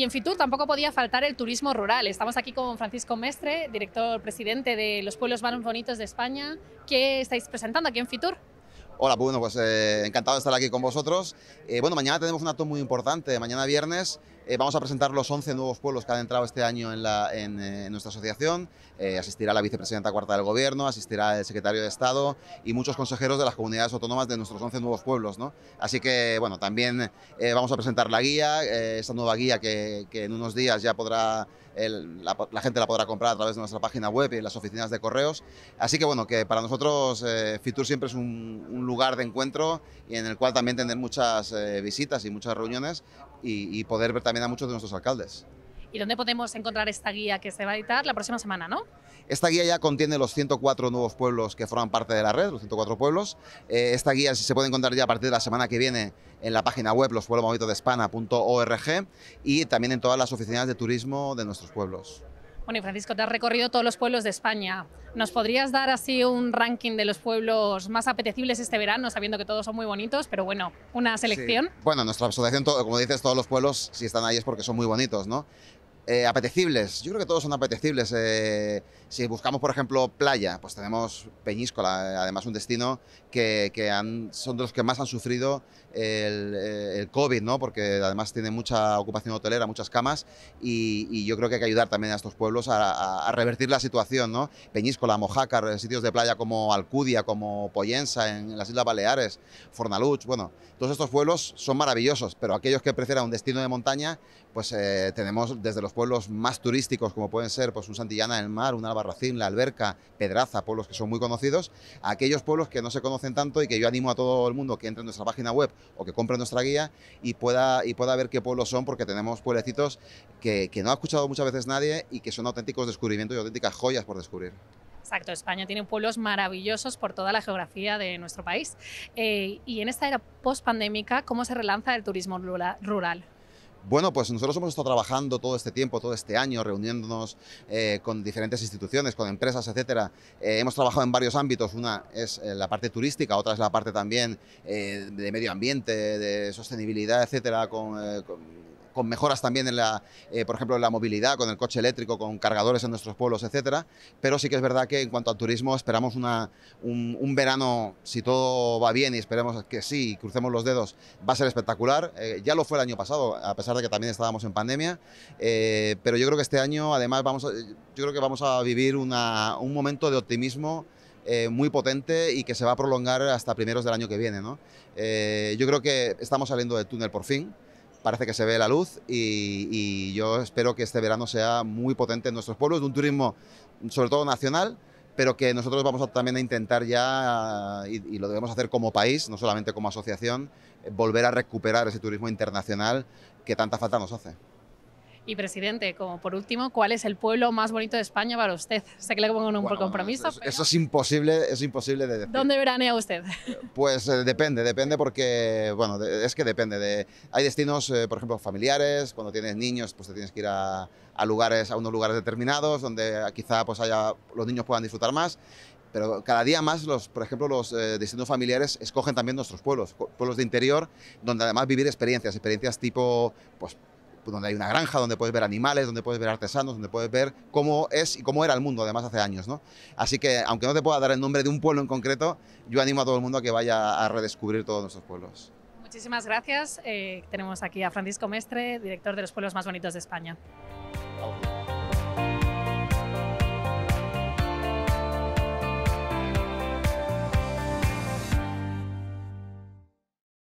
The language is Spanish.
Y en Fitur tampoco podía faltar el turismo rural. Estamos aquí con Francisco Mestre, director presidente de los pueblos más bonitos de España. ¿Qué estáis presentando aquí en Fitur? Hola, pues bueno, pues eh, encantado de estar aquí con vosotros. Eh, bueno, mañana tenemos un acto muy importante, mañana viernes, eh, vamos a presentar los 11 nuevos pueblos que han entrado este año en, la, en, eh, nuestra asociación. Eh, asistirá la vicepresidenta cuarta del Gobierno, asistirá el secretario de Estado y muchos consejeros de las comunidades autónomas de nuestros 11 nuevos pueblos. ¿no? Así que, bueno, también vamos a presentar la guía, esta nueva guía que, en unos días ya podrá, la, gente la podrá comprar a través de nuestra página web y las oficinas de correos. Así que, bueno, que para nosotros Fitur siempre es un, lugar de encuentro y en el cual también tener muchas visitas y muchas reuniones y poder ver también a muchos de nuestros alcaldes. ¿Y dónde podemos encontrar esta guía que se va a editar la próxima semana, no? Esta guía ya contiene los 104 nuevos pueblos que forman parte de la red, los 104 pueblos. Eh, esta guía se puede encontrar ya a partir de la semana que viene en la página web lospueblosmovidos y también en todas las oficinas de turismo de nuestros pueblos. Bueno, y Francisco, te has recorrido todos los pueblos de España. ¿Nos podrías dar así un ranking de los pueblos más apetecibles este verano, sabiendo que todos son muy bonitos, pero bueno, una selección? Bueno, nuestra asociación, como dices, todos los pueblos, si están ahí es porque son muy bonitos, ¿no? Eh, apetecibles, yo creo que todos son apetecibles. Eh, si buscamos, por ejemplo, playa, pues tenemos Peñíscola, eh, además un destino que, son de los que más han sufrido el, COVID, ¿no? porque además tiene mucha ocupación hotelera, muchas camas, y, yo creo que hay que ayudar también a estos pueblos a, revertir la situación. ¿no? Peñíscola, Mojácar, sitios de playa como Alcudia, como Poyensa, en, las Islas Baleares, Fornaluch, bueno, todos estos pueblos son maravillosos, pero aquellos que prefieran un destino de montaña, pues eh, tenemos desde los pueblos más turísticos, como pueden ser pues, un Santillana del Mar, un Albarracín, La Alberca, Pedraza, pueblos que son muy conocidos, a aquellos pueblos que no se conocen tanto y que yo animo a todo el mundo que entre en nuestra página web o que compre nuestra guía y pueda, y pueda ver qué pueblos son, porque tenemos pueblecitos que, no ha escuchado muchas veces nadie y que son auténticos descubrimientos y auténticas joyas por descubrir. Exacto, España tiene pueblos maravillosos por toda la geografía de nuestro país. Eh, y en esta era post-pandémica, ¿cómo se relanza el turismo rural? Bueno, pues nosotros hemos estado trabajando todo este tiempo, todo este año, reuniéndonos eh, con diferentes instituciones, con empresas, etcétera. Eh, hemos trabajado en varios ámbitos. Una es eh, la parte turística, otra es la parte también de medio ambiente, de sostenibilidad, etcétera, con con mejoras también en la, eh, por ejemplo, la movilidad, con el coche eléctrico, con cargadores en nuestros pueblos, etcétera. Pero sí que es verdad que en cuanto al turismo esperamos un, verano, si todo va bien y esperemos que sí, crucemos los dedos, va a ser espectacular. Eh, ya lo fue el año pasado, a pesar de que también estábamos en pandemia, eh, pero yo creo que este año además vamos a, yo creo que vamos a vivir un momento de optimismo. muy potente y que se va a prolongar hasta primeros del año que viene. yo creo que estamos saliendo del túnel por fin parece que se ve la luz y, yo espero que este verano sea muy potente en nuestros pueblos, de un turismo sobre todo nacional, pero que nosotros vamos también a intentar ya, y, y, lo debemos hacer como país, no solamente como asociación, eh, volver a recuperar ese turismo internacional que tanta falta nos hace. Y presidente, como por último, ¿cuál es el pueblo más bonito de España para usted? Sé que le pongo un compromiso. Eso, es imposible, es imposible de decir. ¿Dónde veranea usted? Pues eh, depende, depende porque, bueno, es que depende. De, hay destinos, eh, por ejemplo, familiares, cuando tienes niños, pues te tienes que ir a, lugares, a unos lugares determinados, donde quizá pues haya, los niños puedan disfrutar más pero cada día más, los, por ejemplo, los eh, destinos familiares escogen también nuestros pueblos, pueblos de interior, donde además vivir experiencias, experiencias tipo pues, donde hay una granja, donde puedes ver animales, donde puedes ver artesanos, donde puedes ver cómo es y cómo era el mundo, además, hace años. Así que, aunque no te pueda dar el nombre de un pueblo en concreto, yo animo a todo el mundo a que vaya a redescubrir todos nuestros pueblos. Muchísimas gracias. Eh, tenemos aquí a Francisco Mestre, director de los pueblos más bonitos de España.